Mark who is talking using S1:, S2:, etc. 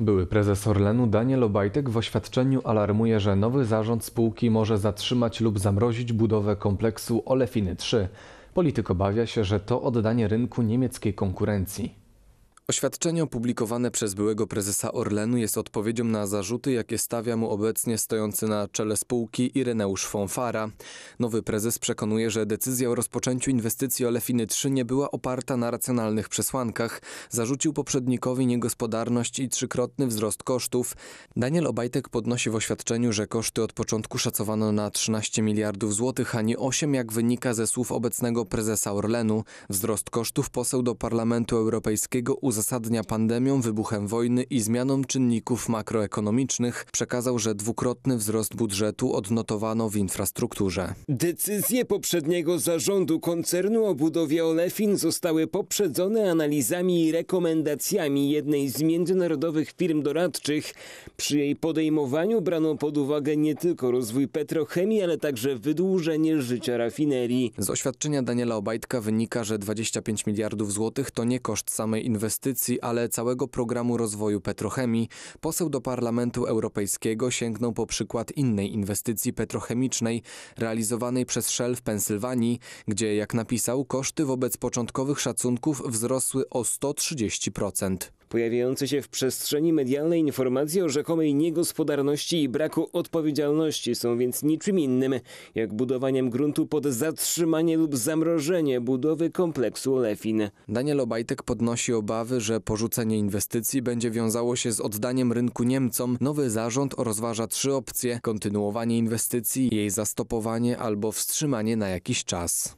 S1: Były prezes Orlenu Daniel Obajtek w oświadczeniu alarmuje, że nowy zarząd spółki może zatrzymać lub zamrozić budowę kompleksu Olefiny 3. Polityk obawia się, że to oddanie rynku niemieckiej konkurencji. Oświadczenie opublikowane przez byłego prezesa Orlenu jest odpowiedzią na zarzuty, jakie stawia mu obecnie stojący na czele spółki Ireneusz Fonfara. Nowy prezes przekonuje, że decyzja o rozpoczęciu inwestycji Olefiny 3 nie była oparta na racjonalnych przesłankach. Zarzucił poprzednikowi niegospodarność i trzykrotny wzrost kosztów. Daniel Obajtek podnosi w oświadczeniu, że koszty od początku szacowano na 13 miliardów złotych, a nie 8, jak wynika ze słów obecnego prezesa Orlenu. Wzrost kosztów poseł do Parlamentu Europejskiego uzasadnił uzasadnia pandemią, wybuchem wojny i zmianą czynników makroekonomicznych, przekazał, że dwukrotny wzrost budżetu odnotowano w infrastrukturze.
S2: Decyzje poprzedniego zarządu koncernu o budowie Olefin zostały poprzedzone analizami i rekomendacjami jednej z międzynarodowych firm doradczych. Przy jej podejmowaniu brano pod uwagę nie tylko rozwój petrochemii, ale także wydłużenie życia rafinerii. Z oświadczenia Daniela Obajtka wynika, że
S1: 25 miliardów złotych to nie koszt samej inwestycji, inwestycji, ale całego programu rozwoju petrochemii, poseł do Parlamentu Europejskiego sięgnął po przykład innej inwestycji petrochemicznej realizowanej przez Shell w Pensylwanii, gdzie, jak napisał, koszty wobec początkowych szacunków wzrosły o 130%.
S2: Pojawiające się w przestrzeni medialnej informacje o rzekomej niegospodarności i braku odpowiedzialności są więc niczym innym jak budowaniem gruntu pod zatrzymanie lub zamrożenie budowy kompleksu Lefin. Daniel Obajtek podnosi obawy, że porzucenie inwestycji będzie wiązało się z
S1: oddaniem rynku Niemcom. Nowy zarząd rozważa trzy opcje: kontynuowanie inwestycji, jej zastopowanie albo wstrzymanie na jakiś czas.